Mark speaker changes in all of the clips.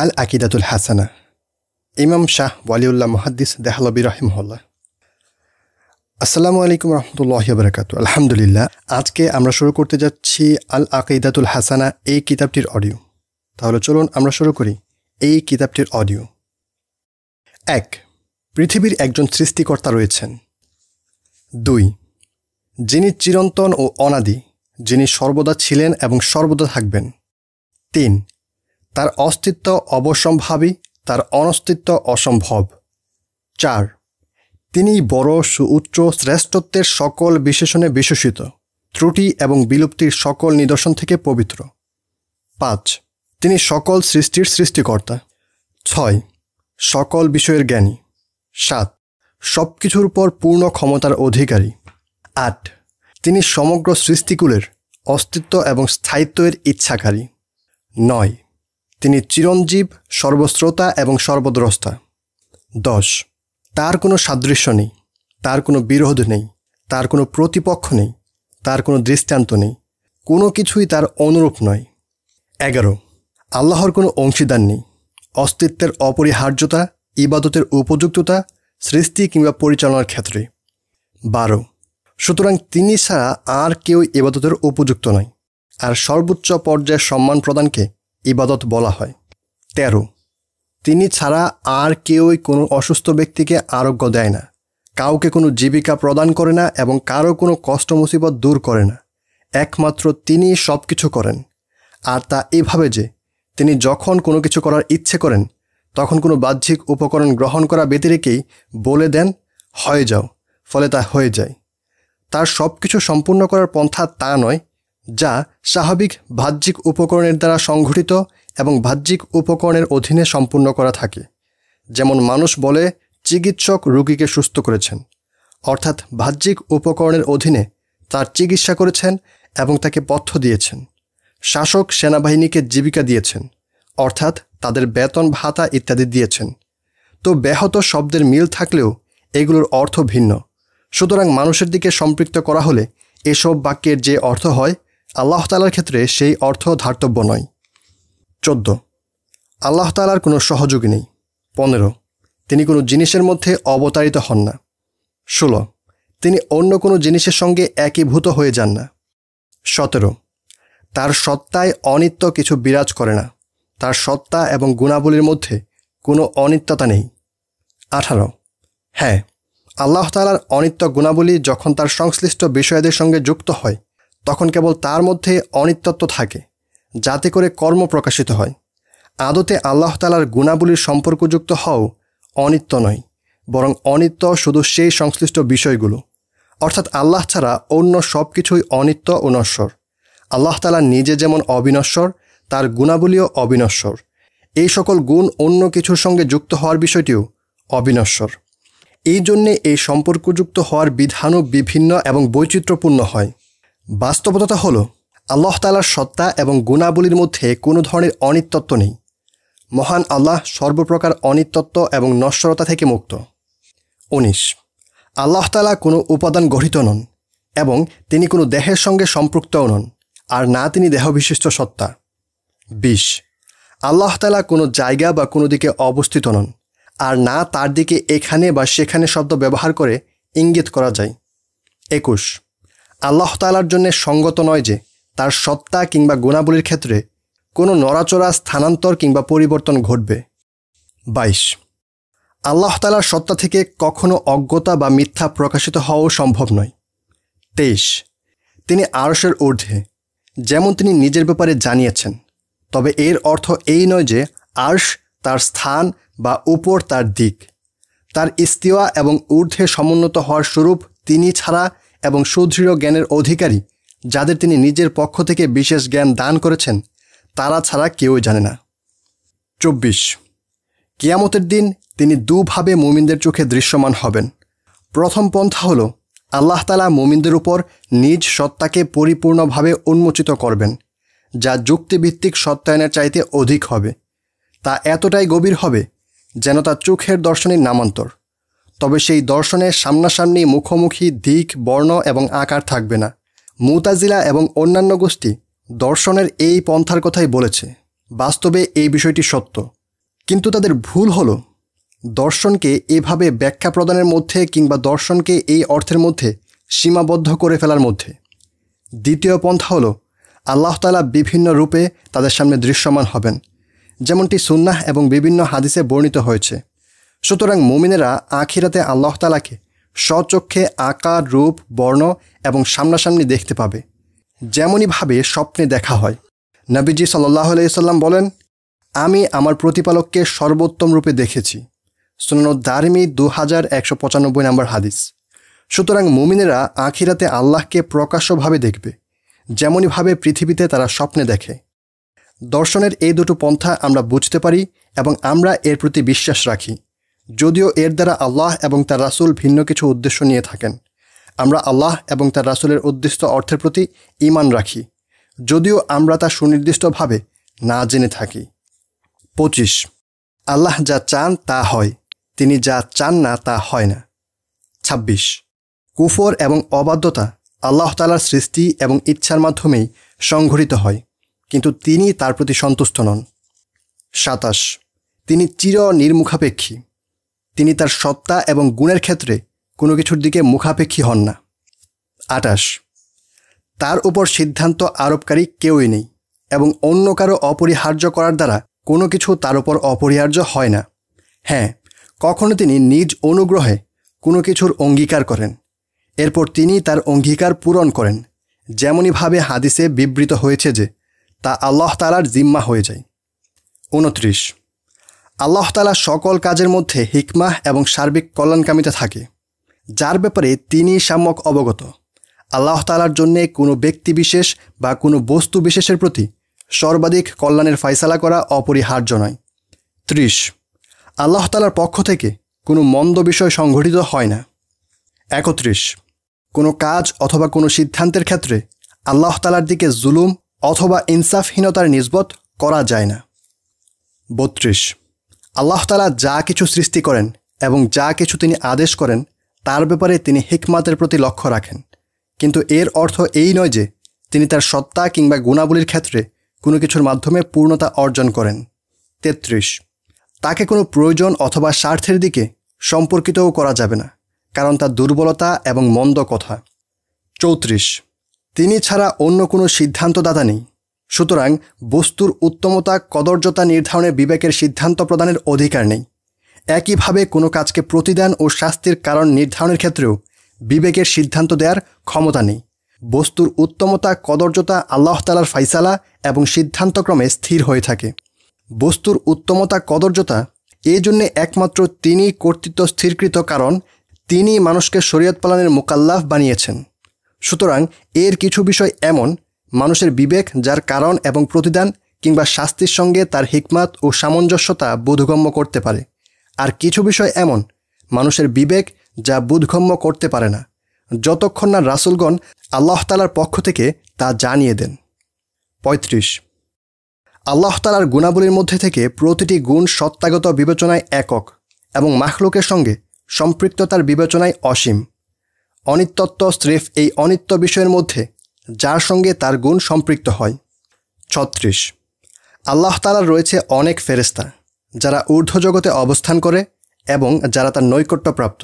Speaker 1: আল আকিদাতুল হাসানা ইমাম শাহ ওয়ালিউল্লাহ মহাদ্দিস দেহালবি রহিমহল্লা আসসালামু আলাইকুম রহমতুল্লাহ বরকাত আলহামদুলিল্লাহ আজকে আমরা শুরু করতে যাচ্ছি আল আকিদাতুল হাসানা এই কিতাবটির অডিও তাহলে চলুন আমরা শুরু করি এই কিতাবটির অডিও এক পৃথিবীর একজন সৃষ্টিকর্তা রয়েছেন দুই যিনি চিরন্তন ও অনাদি যিনি সর্বদা ছিলেন এবং সর্বদা থাকবেন তিন তার অস্তিত্ব অবসম্ভাবী তার অনস্তিত্ব অসম্ভব চার তিনি বড় সুউচ্চ শ্রেষ্ঠত্বের সকল বিশেষণে বিশেষিত ত্রুটি এবং বিলুপ্তির সকল নিদর্শন থেকে পবিত্র পাঁচ তিনি সকল সৃষ্টির সৃষ্টিকর্তা ছয় সকল বিষয়ের জ্ঞানী সাত সব কিছুর উপর পূর্ণ ক্ষমতার অধিকারী আট তিনি সমগ্র সৃষ্টিকুলের অস্তিত্ব এবং স্থায়িত্বের ইচ্ছাকারী নয় তিনি চিরঞ্জীব সর্বশ্রোতা এবং সর্বদ্রষ্টা দশ তার কোনো সাদৃশ্য নেই তার কোনো বিরোধ নেই তার কোনো প্রতিপক্ষ নেই তার কোনো দৃষ্টান্ত নেই কোনো কিছুই তার অনুরূপ নয় এগারো আল্লাহর কোনো অংশীদার নেই অস্তিত্বের অপরিহার্যতা ইবাদতের উপযুক্ততা সৃষ্টি কিংবা পরিচালনার ক্ষেত্রে বারো সুতরাং তিনি ছাড়া আর কেউ ইবাদতের উপযুক্ত নয় আর সর্বোচ্চ পর্যায়ে সম্মান প্রদানকে ইবাদত বলা হয় তেরো তিনি ছাড়া আর কেউই কোনো অসুস্থ ব্যক্তিকে আরোগ্য দেয় না কাউকে কোনো জীবিকা প্রদান করে না এবং কারো কোনো কষ্ট মুসিবত দূর করে না একমাত্র তিনি সব কিছু করেন আর তা এভাবে যে তিনি যখন কোনো কিছু করার ইচ্ছে করেন তখন কোনো বাহ্যিক উপকরণ গ্রহণ করা ব্যতিরেকেই বলে দেন হয়ে যাও ফলে তা হয়ে যায় তার সব কিছু সম্পূর্ণ করার পন্থা তা নয় যা স্বাভাবিক বাহ্যিক উপকরণের দ্বারা সংঘটিত এবং বাহ্যিক উপকরণের অধীনে সম্পূর্ণ করা থাকে যেমন মানুষ বলে চিকিৎসক রোগীকে সুস্থ করেছেন অর্থাৎ বাহ্যিক উপকরণের অধীনে তার চিকিৎসা করেছেন এবং তাকে পথ্য দিয়েছেন শাসক সেনাবাহিনীকে জীবিকা দিয়েছেন অর্থাৎ তাদের বেতন ভাতা ইত্যাদি দিয়েছেন তো ব্যাহত শব্দের মিল থাকলেও এগুলোর অর্থ ভিন্ন সুতরাং মানুষের দিকে সম্পৃক্ত করা হলে এসব বাক্যের যে অর্থ হয় আল্লাহ তালার ক্ষেত্রে সেই অর্থ ধার্তব্য নয় চোদ্দ আল্লাহ তালার কোনো সহযোগী নেই পনেরো তিনি কোনো জিনিসের মধ্যে অবতারিত হন না ষোলো তিনি অন্য কোনো জিনিসের সঙ্গে একীভূত হয়ে যান না সতেরো তার সত্তায় অনিত্য কিছু বিরাজ করে না তার সত্তা এবং গুণাবলীর মধ্যে কোনো অনিত্যতা নেই আঠারো হ্যাঁ আল্লাহ তালার অনিত্য গুণাবলী যখন তার সংশ্লিষ্ট বিষয়দের সঙ্গে যুক্ত হয় তখন কেবল তার মধ্যে অনিত্যত্ব থাকে যাতে করে কর্ম প্রকাশিত হয় আদতে আল্লাহ তালার গুণাবলীর সম্পর্কযুক্ত হও অনিত্য নয় বরং অনিত্য শুধু সেই সংশ্লিষ্ট বিষয়গুলো অর্থাৎ আল্লাহ ছাড়া অন্য সব কিছুই অনিত্য ও নশ্বর আল্লাহ তালা নিজে যেমন অবিনশ্বর তার গুণাবলীও অবিনশ্বর এই সকল গুণ অন্য কিছুর সঙ্গে যুক্ত হওয়ার বিষয়টিও অবিনশ্বর এই জন্যে এই সম্পর্কযুক্ত হওয়ার বিধানও বিভিন্ন এবং বৈচিত্র্যপূর্ণ হয় বাস্তবতা হল আল্লাহ তালার সত্তা এবং গুণাবলীর মধ্যে কোনো ধরনের অনিত্যত্ব নেই মহান আল্লাহ সর্বপ্রকার অনিত্যত্ব এবং নশ্বরতা থেকে মুক্ত উনিশ আল্লাহ তালা কোনো উপাদান গঠিত নন এবং তিনি কোনো দেহের সঙ্গে সম্পৃক্তও নন আর না তিনি দেহবিশিষ্ট সত্তা বিশ আল্লাহ তালা কোনো জায়গা বা কোনো দিকে অবস্থিত নন আর না তার দিকে এখানে বা সেখানে শব্দ ব্যবহার করে ইঙ্গিত করা যায় একুশ আল্লাহ তালার জন্য সঙ্গত নয় যে তার সত্তা কিংবা গুণাবলীর ক্ষেত্রে কোনো নড়াচড়া স্থানান্তর কিংবা পরিবর্তন ঘটবে বাইশ আল্লাহ তালার সত্তা থেকে কখনো অজ্ঞতা বা মিথ্যা প্রকাশিত হওয়াও সম্ভব নয় তেইশ তিনি আরসের ঊর্ধ্বে যেমন তিনি নিজের ব্যাপারে জানিয়েছেন তবে এর অর্থ এই নয় যে আর্শ তার স্থান বা উপর তার দিক তার ইস্তিওয়া এবং ঊর্ধ্বে সমুন্নত হওয়ার স্বরূপ তিনি ছাড়া এবং সুদৃঢ় জ্ঞানের অধিকারী যাদের তিনি নিজের পক্ষ থেকে বিশেষ জ্ঞান দান করেছেন তারা ছাড়া কেউই জানে না চব্বিশ কিয়ামতের দিন তিনি দুভাবে মুমিনদের চোখে দৃশ্যমান হবেন প্রথম পন্থা হল আল্লাহতালা মুমিনদের উপর নিজ সত্তাকে পরিপূর্ণভাবে উন্মোচিত করবেন যা যুক্তিভিত্তিক সত্যায়নের চাইতে অধিক হবে তা এতটাই গভীর হবে যেন তা চোখের দর্শনের নামান্তর তবে সেই দর্শনের সামনাসামনি মুখোমুখি দিক বর্ণ এবং আকার থাকবে না মুতাজিলা এবং অন্যান্য গোষ্ঠী দর্শনের এই পন্থার কথাই বলেছে বাস্তবে এই বিষয়টি সত্য কিন্তু তাদের ভুল হলো দর্শনকে এভাবে ব্যাখ্যা প্রদানের মধ্যে কিংবা দর্শনকে এই অর্থের মধ্যে সীমাবদ্ধ করে ফেলার মধ্যে দ্বিতীয় পন্থা হল আল্লাহতালা বিভিন্ন রূপে তাদের সামনে দৃশ্যমান হবেন যেমনটি সুন্নাহ এবং বিভিন্ন হাদিসে বর্ণিত হয়েছে সুতরাং মুমিনেরা আখিরাতে আল্লাহ তালাকে স্বচক্ষে আকার রূপ বর্ণ এবং সামনাসামনি দেখতে পাবে যেমনইভাবে স্বপ্নে দেখা হয় নবীজি সাল্লাহ আলাইসাল্লাম বলেন আমি আমার প্রতিপালককে সর্বোত্তম রূপে দেখেছি সুনানো দারমি দু হাজার একশো পঁচানব্বই নম্বর হাদিস সুতরাং মুমিনেরা আখিরাতে আল্লাহকে প্রকাশ্যভাবে দেখবে যেমনইভাবে পৃথিবীতে তারা স্বপ্নে দেখে দর্শনের এই দুটো পন্থা আমরা বুঝতে পারি এবং আমরা এর প্রতি বিশ্বাস রাখি যদিও এর দ্বারা আল্লাহ এবং তার রাসুল ভিন্ন কিছু উদ্দেশ্য নিয়ে থাকেন আমরা আল্লাহ এবং তার রাসুলের উদ্দিষ্ট অর্থের প্রতি ইমান রাখি যদিও আমরা তা সুনির্দিষ্টভাবে না জেনে থাকি পঁচিশ আল্লাহ যা চান তা হয় তিনি যা চান না তা হয় না ২৬ কুফর এবং অবাধ্যতা আল্লাহ তালার সৃষ্টি এবং ইচ্ছার মাধ্যমেই সংঘটিত হয় কিন্তু তিনি তার প্রতি সন্তুষ্ট নন সাতাশ তিনি চির নির্মুখাপেক্ষী তিনি তার সত্তা এবং গুণের ক্ষেত্রে কোনো কিছুর দিকে মুখাপেক্ষী হন না আটাশ তার উপর সিদ্ধান্ত আরোপকারী কেউই নেই এবং অন্য কারো অপরিহার্য করার দ্বারা কোনো কিছু তার উপর অপরিহার্য হয় না হ্যাঁ কখনো তিনি নিজ অনুগ্রহে কোনো কিছুর অঙ্গীকার করেন এরপর তিনি তার অঙ্গীকার পূরণ করেন যেমনইভাবে হাদিসে বিবৃত হয়েছে যে তা আল্লাহ তালার জিম্মা হয়ে যায় উনত্রিশ আল্লাহ তালা সকল কাজের মধ্যে হিকমাহ এবং সার্বিক কল্যাণকামিতা থাকে যার ব্যাপারে তিনি সাম্যক অবগত আল্লাহ তালার জন্যে কোনো ব্যক্তি বিশেষ বা কোনো বস্তু বিশেষের প্রতি সর্বাধিক কল্যাণের ফয়সালা করা অপরিহার্য নয় ত্রিশ আল্লাহ তালার পক্ষ থেকে কোনো মন্দ বিষয় সংঘটিত হয় না একত্রিশ কোনো কাজ অথবা কোনো সিদ্ধান্তের ক্ষেত্রে আল্লাহ তালার দিকে জুলুম অথবা ইনসাফহীনতার নিজবত করা যায় না বত্রিশ আল্লাহ তালা যা কিছু সৃষ্টি করেন এবং যা কিছু তিনি আদেশ করেন তার ব্যাপারে তিনি হিকমাতের প্রতি লক্ষ্য রাখেন কিন্তু এর অর্থ এই নয় যে তিনি তার সত্তা কিংবা গুণাবলীর ক্ষেত্রে কোনো কিছুর মাধ্যমে পূর্ণতা অর্জন করেন তেত্রিশ তাকে কোনো প্রয়োজন অথবা স্বার্থের দিকে সম্পর্কিতও করা যাবে না কারণ তার দুর্বলতা এবং মন্দ কথা চৌত্রিশ তিনি ছাড়া অন্য কোনো সিদ্ধান্তদাতা নেই সুতরাং বস্তুর উত্তমতা কদর্যতা নির্ধারণে বিবেকের সিদ্ধান্ত প্রদানের অধিকার নেই একইভাবে কোনো কাজকে প্রতিদান ও শাস্তির কারণ নির্ধারণের ক্ষেত্রেও বিবেকের সিদ্ধান্ত দেওয়ার ক্ষমতা নেই বস্তুর উত্তমতা কদর্যতা আল্লাহ তালার ফাইসালা এবং সিদ্ধান্তক্রমে স্থির হয়ে থাকে বস্তুর উত্তমতা কদর্যতা এই জন্যে একমাত্র তিনি কর্তৃত্ব স্থিরকৃত কারণ তিনি মানুষকে শরীয়ত পালনের মোকাল্লাফ বানিয়েছেন সুতরাং এর কিছু বিষয় এমন মানুষের বিবেক যার কারণ এবং প্রতিদান কিংবা শাস্তির সঙ্গে তার হিকমাত ও সামঞ্জস্যতা বোধগম্য করতে পারে আর কিছু বিষয় এমন মানুষের বিবেক যা বোধগম্য করতে পারে না যতক্ষণ না রাসুলগণ আল্লাহতালার পক্ষ থেকে তা জানিয়ে দেন ৩৫ আল্লাহতালার গুণাবলীর মধ্যে থেকে প্রতিটি গুণ সত্তাগত বিবেচনায় একক এবং মাখলুকের সঙ্গে সম্পৃক্ততার বিবেচনায় অসীম অনিত্যত্ব স্রেফ এই অনিত্য বিষয়ের মধ্যে যার সঙ্গে তার গুণ সম্পৃক্ত হয় ছত্রিশ আল্লাহ তালার রয়েছে অনেক ফেরেস্তা যারা ঊর্ধ্ব জগতে অবস্থান করে এবং যারা তার নৈকট্যপ্রাপ্ত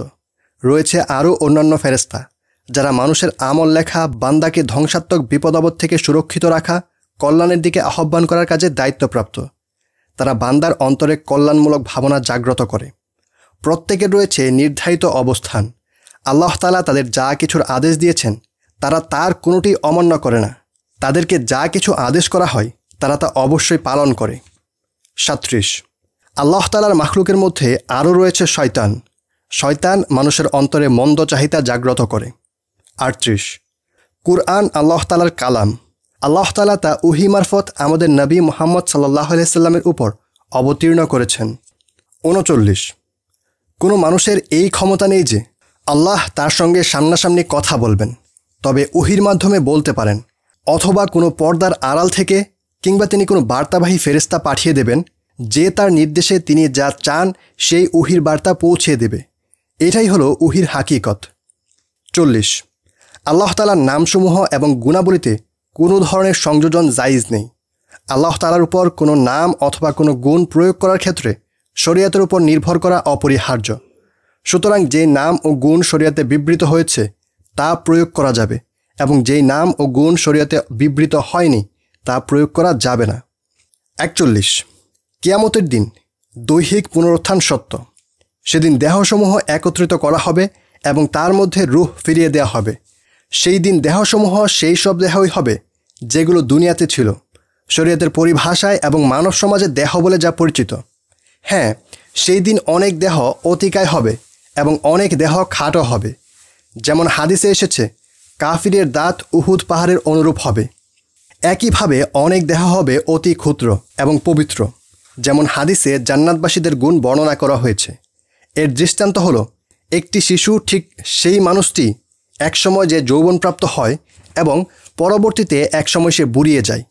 Speaker 1: রয়েছে আরও অন্যান্য ফেরেস্তা যারা মানুষের আমল লেখা বান্দাকে ধ্বংসাত্মক বিপদাবদ থেকে সুরক্ষিত রাখা কল্যাণের দিকে আহ্বান করার কাজে দায়িত্বপ্রাপ্ত তারা বান্দার অন্তরে কল্যাণমূলক ভাবনা জাগ্রত করে প্রত্যেকের রয়েছে নির্ধারিত অবস্থান আল্লাহতালা তাদের যা কিছুর আদেশ দিয়েছেন তারা তার কোনোটি অমান্য করে না তাদেরকে যা কিছু আদেশ করা হয় তারা তা অবশ্যই পালন করে সাত্রিশ আল্লাহ তালার মাখলুকের মধ্যে আরও রয়েছে শয়তান শয়তান মানুষের অন্তরে মন্দ চাহিদা জাগ্রত করে আটত্রিশ কুরআন আল্লাহ তালার কালাম আল্লাহ তালা তা উহি মারফত আমাদের নবী মোহাম্মদ সাল্লাহ আলাইস্লামের উপর অবতীর্ণ করেছেন উনচল্লিশ কোনো মানুষের এই ক্ষমতা নেই যে আল্লাহ তার সঙ্গে সামনাসামনি কথা বলবেন তবে ওহির মাধ্যমে বলতে পারেন অথবা কোনো পর্দার আড়াল থেকে কিংবা তিনি কোনো বার্তাবাহী ফেরিস্তা পাঠিয়ে দেবেন যে তার নির্দেশে তিনি যা চান সেই উহির বার্তা পৌঁছে দেবে এটাই হলো উহির হাকিকত চল্লিশ আল্লাহ তালার নামসমূহ এবং গুণাবলীতে কোনো ধরনের সংযোজন জাইজ নেই আল্লাহ তালার উপর কোনো নাম অথবা কোনো গুণ প্রয়োগ করার ক্ষেত্রে শরীয়তের উপর নির্ভর করা অপরিহার্য সুতরাং যে নাম ও গুণ শরীয়তে বিবৃত হয়েছে তা প্রয়োগ করা যাবে এবং যেই নাম ও গুণ শরীয়তে বিবৃত হয়নি তা প্রয়োগ করা যাবে না একচল্লিশ কেয়ামতের দিন দৈহিক পুনরুত্থান সত্য সেদিন দেহসমূহ একত্রিত করা হবে এবং তার মধ্যে রুহ ফিরিয়ে দেওয়া হবে সেই দিন দেহসমূহ সেই সব দেহই হবে যেগুলো দুনিয়াতে ছিল শরীয়তের পরিভাষায় এবং মানব সমাজে দেহ বলে যা পরিচিত হ্যাঁ সেই দিন অনেক দেহ অতিকায় হবে এবং অনেক দেহ খাটো হবে যেমন হাদিসে এসেছে কাফিরের দাঁত উহুদ পাহাড়ের অনুরূপ হবে একইভাবে অনেক দেহ হবে অতি ক্ষুদ্র এবং পবিত্র যেমন হাদিসে জান্নাতবাসীদের গুণ বর্ণনা করা হয়েছে এর দৃষ্টান্ত হলো একটি শিশু ঠিক সেই মানুষটি একসময় যে যৌবনপ্রাপ্ত হয় এবং পরবর্তীতে একসময় সে বুড়িয়ে যায়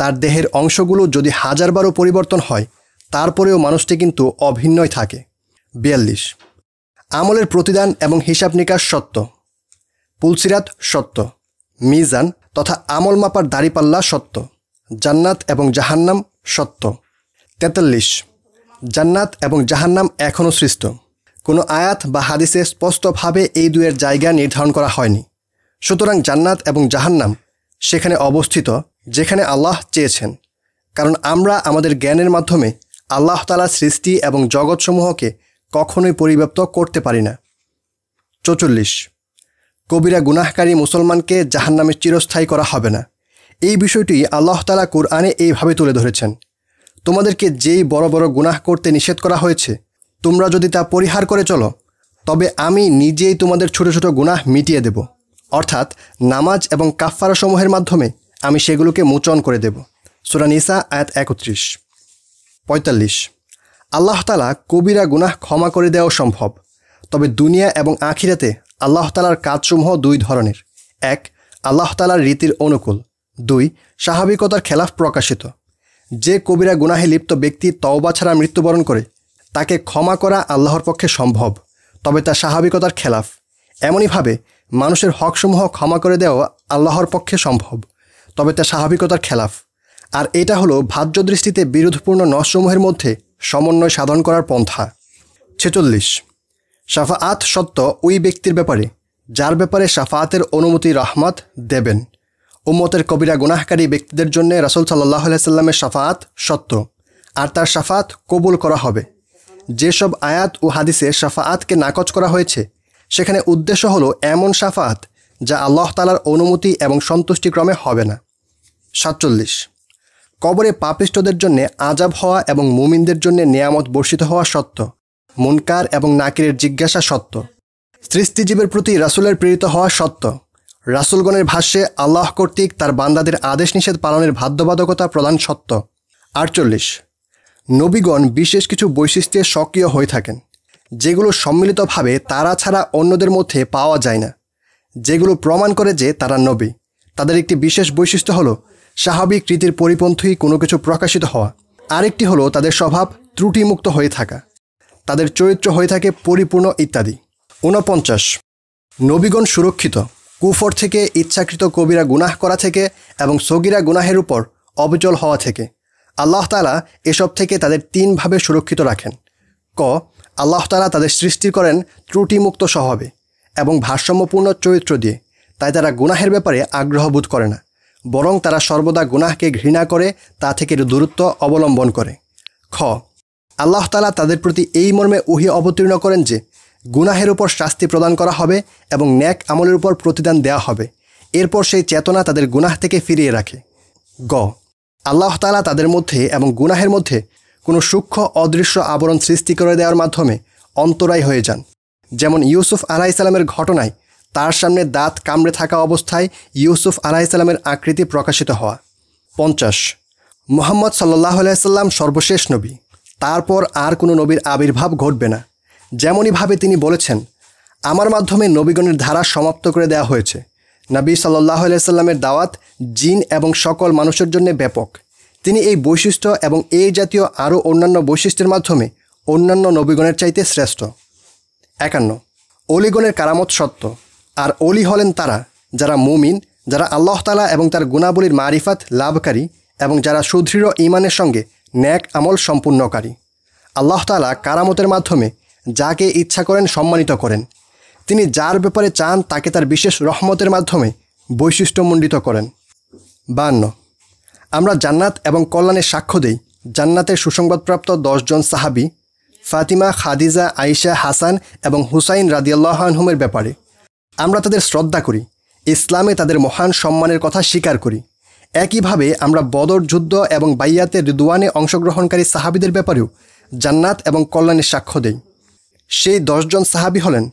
Speaker 1: তার দেহের অংশগুলো যদি হাজারবারও পরিবর্তন হয় তারপরেও মানুষটি কিন্তু অভিন্নই থাকে বিয়াল্লিশ আমলের প্রতিদান এবং হিসাব নিকাশ সত্য পুলসিরাত সত্য মিজান তথা আমল মাপার দাড়িপাল্লা সত্য জান্নাত এবং জাহান্নাম সত্য তেতাল্লিশ জান্নাত এবং জাহান্নাম এখনও সৃষ্ট কোনো আয়াত বা হাদিসে স্পষ্টভাবে এই দুয়ের জায়গা নির্ধারণ করা হয়নি সুতরাং জান্নাত এবং জাহান্নাম সেখানে অবস্থিত যেখানে আল্লাহ চেয়েছেন কারণ আমরা আমাদের জ্ঞানের মাধ্যমে আল্লাহ আল্লাহতালার সৃষ্টি এবং জগৎসমূহকে কখনোই পরিব্যাপ্ত করতে পারি না চৌচল্লিশ কবিরা গুনাহকারী মুসলমানকে জাহান্নামে চিরস্থায়ী করা হবে না এই বিষয়টি আল্লাহ তালা কুরআনে এইভাবে তুলে ধরেছেন তোমাদেরকে যেই বড় বড় গুনাহ করতে নিষেধ করা হয়েছে তোমরা যদি তা পরিহার করে চলো তবে আমি নিজেই তোমাদের ছোট ছোট গুনাহ মিটিয়ে দেব অর্থাৎ নামাজ এবং কাফফারাসমূহের মাধ্যমে আমি সেগুলোকে মোচন করে দেব সুরানিসা আয়াত একত্রিশ পঁয়তাল্লিশ আল্লাহ তালা কবিরা গুনাহ ক্ষমা করে দেওয়া সম্ভব তবে দুনিয়া এবং আখিরাতে আল্লাহ তালার কাজসমূহ দুই ধরনের এক আল্লাহ তালার রীতির অনুকূল দুই স্বাভাবিকতার খেলাফ প্রকাশিত যে কবিরা গুনাহে লিপ্ত ব্যক্তি তওবা ছাড়া মৃত্যুবরণ করে তাকে ক্ষমা করা আল্লাহর পক্ষে সম্ভব তবে তা স্বাভাবিকতার খেলাফ এমনইভাবে মানুষের হকসমূহ ক্ষমা করে দেওয়া আল্লাহর পক্ষে সম্ভব তবে তা স্বাভাবিকতার খেলাফ আর এটা হলো ভাজ্য দৃষ্টিতে বিরোধপূর্ণ নসমূহের মধ্যে সমন্বয় সাধন করার পন্থা ছেচল্লিশ সাফাআত সত্য ওই ব্যক্তির ব্যাপারে যার ব্যাপারে সাফাআতের অনুমতি রহমত দেবেন উম্মতের কবিরা গুনাহকারী ব্যক্তিদের জন্য রাসুল সাল্লাহ সাল্লামের সাফাত সত্য আর তার সাফাত কবুল করা হবে যেসব আয়াত ও হাদিসে সাফাআতকে নাকচ করা হয়েছে সেখানে উদ্দেশ্য হলো এমন সাফাত যা আল্লাহ তালার অনুমতি এবং সন্তুষ্টিক্রমে হবে না সাতচল্লিশ কবরে পাপিষ্টদের জন্য আজাব হওয়া এবং মুমিনদের জন্য নিয়ামত বর্ষিত হওয়া সত্য মুনকার এবং নাকিরের জিজ্ঞাসা সত্য সৃষ্টিজীবের প্রতি রাসুলের প্রেরিত হওয়া সত্য রাসুলগণের ভাষ্যে আল্লাহ কর্তৃক তার বান্দাদের আদেশ নিষেধ পালনের বাধ্যবাধকতা প্রদান সত্য আটচল্লিশ নবীগণ বিশেষ কিছু বৈশিষ্ট্যে সক্রিয় হয়ে থাকেন যেগুলো সম্মিলিতভাবে তারা ছাড়া অন্যদের মধ্যে পাওয়া যায় না যেগুলো প্রমাণ করে যে তারা নবী তাদের একটি বিশেষ বৈশিষ্ট্য হলো স্বাভাবিক রীতির পরিপন্থী কোনো কিছু প্রকাশিত হওয়া আরেকটি হলো তাদের স্বভাব ত্রুটিমুক্ত হয়ে থাকা তাদের চরিত্র হয়ে থাকে পরিপূর্ণ ইত্যাদি ঊনপঞ্চাশ নবীগণ সুরক্ষিত কুফর থেকে ইচ্ছাকৃত কবিরা গুনাহ করা থেকে এবং সগিরা গুনাহের উপর অবচল হওয়া থেকে আল্লাহ তালা এসব থেকে তাদের তিনভাবে সুরক্ষিত রাখেন ক আল্লাহ তালা তাদের সৃষ্টি করেন ত্রুটিমুক্ত স্বভাবে এবং ভারসাম্যপূর্ণ চরিত্র দিয়ে তাই তারা গুনাহের ব্যাপারে আগ্রহ বোধ করে না বরং তারা সর্বদা গুনাহকে ঘৃণা করে তা থেকে দূরত্ব অবলম্বন করে খ আল্লাহ তালা তাদের প্রতি এই মর্মে উহি অবতীর্ণ করেন যে গুনাহের উপর শাস্তি প্রদান করা হবে এবং ন্যাক আমলের উপর প্রতিদান দেয়া হবে এরপর সেই চেতনা তাদের গুনাহ থেকে ফিরিয়ে রাখে গ আল্লাহ তালা তাদের মধ্যে এবং গুনাহের মধ্যে কোনো সূক্ষ্ম অদৃশ্য আবরণ সৃষ্টি করে দেওয়ার মাধ্যমে অন্তরায় হয়ে যান যেমন ইউসুফ আলাইসালামের ঘটনায় তার সামনে দাঁত কামড়ে থাকা অবস্থায় ইউসুফ আলাহিসাল্লামের আকৃতি প্রকাশিত হওয়া পঞ্চাশ মোহাম্মদ সাল্লাহ আলাইসাল্লাম সর্বশেষ নবী তারপর আর কোনো নবীর আবির্ভাব ঘটবে না যেমনইভাবে তিনি বলেছেন আমার মাধ্যমে নবীগণের ধারা সমাপ্ত করে দেওয়া হয়েছে নবী সাল্লাহ আলাইসাল্লামের দাওয়াত জিন এবং সকল মানুষের জন্য ব্যাপক তিনি এই বৈশিষ্ট্য এবং এই জাতীয় আরও অন্যান্য বৈশিষ্ট্যের মাধ্যমে অন্যান্য নবীগণের চাইতে শ্রেষ্ঠ একান্ন অলিগণের কারামত সত্য আর অলি হলেন তারা যারা মুমিন যারা আল্লাহ তালা এবং তার গুণাবলীর মারিফাত লাভকারী এবং যারা সুদৃঢ় ইমানের সঙ্গে ন্যাক আমল সম্পূর্ণকারী আল্লাহ তালা কারামতের মাধ্যমে যাকে ইচ্ছা করেন সম্মানিত করেন তিনি যার ব্যাপারে চান তাকে তার বিশেষ রহমতের মাধ্যমে বৈশিষ্ট্যমণ্ডিত করেন বান্ন আমরা জান্নাত এবং কল্যাণের সাক্ষ্য দেই জান্নাতের সুসংবাদপ্রাপ্ত দশজন সাহাবি ফাতিমা খাদিজা আয়েশা হাসান এবং হুসাইন রাদিয়াল্লাহানহুমের ব্যাপারে আমরা তাদের শ্রদ্ধা করি ইসলামে তাদের মহান সম্মানের কথা স্বীকার করি একইভাবে আমরা বদর যুদ্ধ এবং বাইয়াতে রিদুয়ানে অংশগ্রহণকারী সাহাবিদের ব্যাপারেও জান্নাত এবং কল্যাণের সাক্ষ্য দেই সেই দশজন সাহাবি হলেন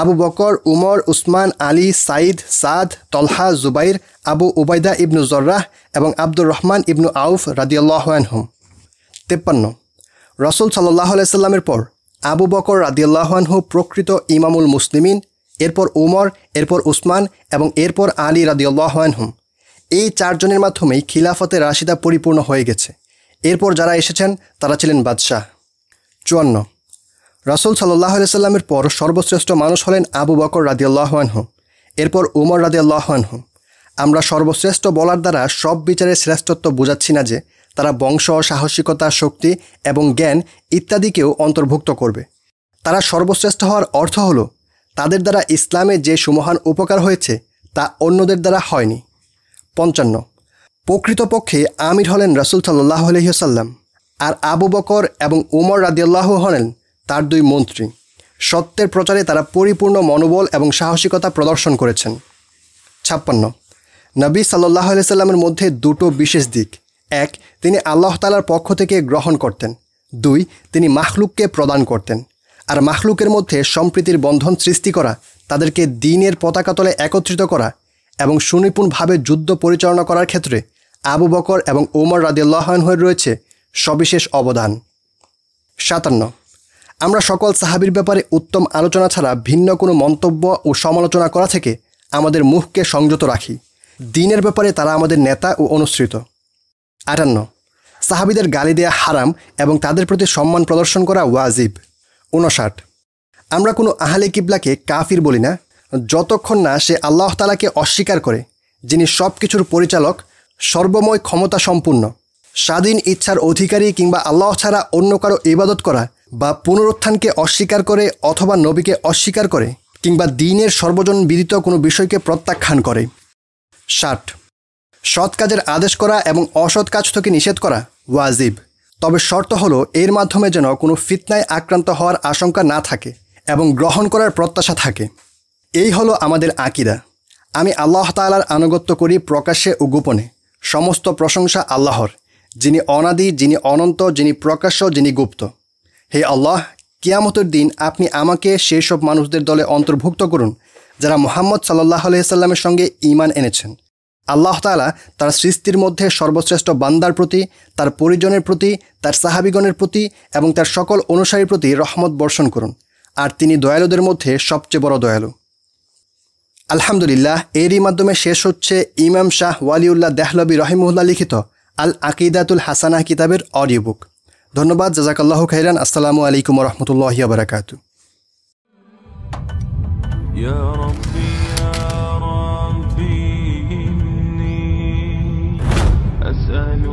Speaker 1: আবু বকর উমর উসমান আলী সাইদ সাদ তলহা জুবাইর আবু ওবায়দা ইবনু জর্রাহ এবং আব্দুর রহমান ইবনু আউফ রাদিয়াল্লাহানহম তেপ্পান্ন রসুল সাল্লাহ আলাইস্লামের পর আবু বকর রাদিয়াল্লাহানহু প্রকৃত ইমামুল মুসলিমিন এরপর উমর এরপর উসমান এবং এরপর আলী রাদিউল্লাহ এই চারজনের মাধ্যমেই খিলাফতে রাশিদা পরিপূর্ণ হয়ে গেছে এরপর যারা এসেছেন তারা ছিলেন বাদশাহ চুয়ান্ন রাসুল সাল্লাহ সাল্লামের পর সর্বশ্রেষ্ঠ মানুষ হলেন আবু বকর রাদিউল্লাহানহু এরপর উমর রাদিউল্লাহানহু আমরা সর্বশ্রেষ্ঠ বলার দ্বারা সব বিচারের শ্রেষ্ঠত্ব বোঝাচ্ছি না যে তারা বংশ সাহসিকতা শক্তি এবং জ্ঞান ইত্যাদিকেও অন্তর্ভুক্ত করবে তারা সর্বশ্রেষ্ঠ হওয়ার অর্থ হলো তাদের দ্বারা ইসলামে যে সুমহান উপকার হয়েছে তা অন্যদের দ্বারা হয়নি পঞ্চান্ন প্রকৃতপক্ষে আমির হলেন রাসুল সাল্লাহ আলহিহসাল্লাম আর আবু বকর এবং উমর রাদিয়াল্লাহ হলেন তার দুই মন্ত্রী সত্যের প্রচারে তারা পরিপূর্ণ মনোবল এবং সাহসিকতা প্রদর্শন করেছেন ছাপ্পান্ন নবী সাল্লাহ সাল্লামের মধ্যে দুটো বিশেষ দিক এক তিনি আল্লাহ তালার পক্ষ থেকে গ্রহণ করতেন দুই তিনি মাখলুককে প্রদান করতেন আর মাখলুকের মধ্যে সম্প্রীতির বন্ধন সৃষ্টি করা তাদেরকে দিনের পতাকা তলে একত্রিত করা এবং সুনিপুণভাবে যুদ্ধ পরিচালনা করার ক্ষেত্রে আবু বকর এবং ওমর হয়ে রয়েছে সবিশেষ অবদান সাতান্ন আমরা সকল সাহাবির ব্যাপারে উত্তম আলোচনা ছাড়া ভিন্ন কোনো মন্তব্য ও সমালোচনা করা থেকে আমাদের মুখকে সংযত রাখি দিনের ব্যাপারে তারা আমাদের নেতা ও অনুসৃত আটান্ন সাহাবিদের গালি দেয়া হারাম এবং তাদের প্রতি সম্মান প্রদর্শন করা ওয়াজিব উনষাট আমরা কোনো আহলে কিবলাকে কাফির বলি না যতক্ষণ না সে আল্লাহ তালাকে অস্বীকার করে যিনি সব কিছুর পরিচালক সর্বময় ক্ষমতা সম্পূর্ণ স্বাধীন ইচ্ছার অধিকারী কিংবা আল্লাহ ছাড়া অন্য কারো ইবাদত করা বা পুনরুত্থানকে অস্বীকার করে অথবা নবীকে অস্বীকার করে কিংবা দিনের সর্বজন বিদিত কোনো বিষয়কে প্রত্যাখ্যান করে ষাট সৎ কাজের আদেশ করা এবং অসৎ কাজ থেকে নিষেধ করা ওয়াজিব তবে শর্ত হলো এর মাধ্যমে যেন কোনো ফিতনায় আক্রান্ত হওয়ার আশঙ্কা না থাকে এবং গ্রহণ করার প্রত্যাশা থাকে এই হলো আমাদের আকিদা আমি আল্লাহ তালার আনুগত্য করি প্রকাশ্যে ও গোপনে সমস্ত প্রশংসা আল্লাহর যিনি অনাদি যিনি অনন্ত যিনি প্রকাশ্য যিনি গুপ্ত হে আল্লাহ কিয়ামতের দিন আপনি আমাকে সেই সব মানুষদের দলে অন্তর্ভুক্ত করুন যারা মোহাম্মদ সাল্লাহ আলহিসাল্লামের সঙ্গে ইমান এনেছেন আল্লাহ তালা তার সৃষ্টির মধ্যে সর্বশ্রেষ্ঠ বান্দার প্রতি তার পরিজনের প্রতি তার সাহাবিগণের প্রতি এবং তার সকল অনুসারীর প্রতি রহমত বর্ষণ করুন আর তিনি দয়ালুদের মধ্যে সবচেয়ে বড় দয়ালু আলহামদুলিল্লাহ এরই মাধ্যমে শেষ হচ্ছে ইমাম শাহ ওয়ালিউল্লাহ দেহলবি রহিমুল্লাহ লিখিত আল আকিদাতুল হাসানা কিতাবের অডিও বুক ধন্যবাদ জাজাকাল্লাহ খাইরান আসসালামু আলাইকুম রহমতুল্লাহ বারাকাতু Ya Rabbi мечтами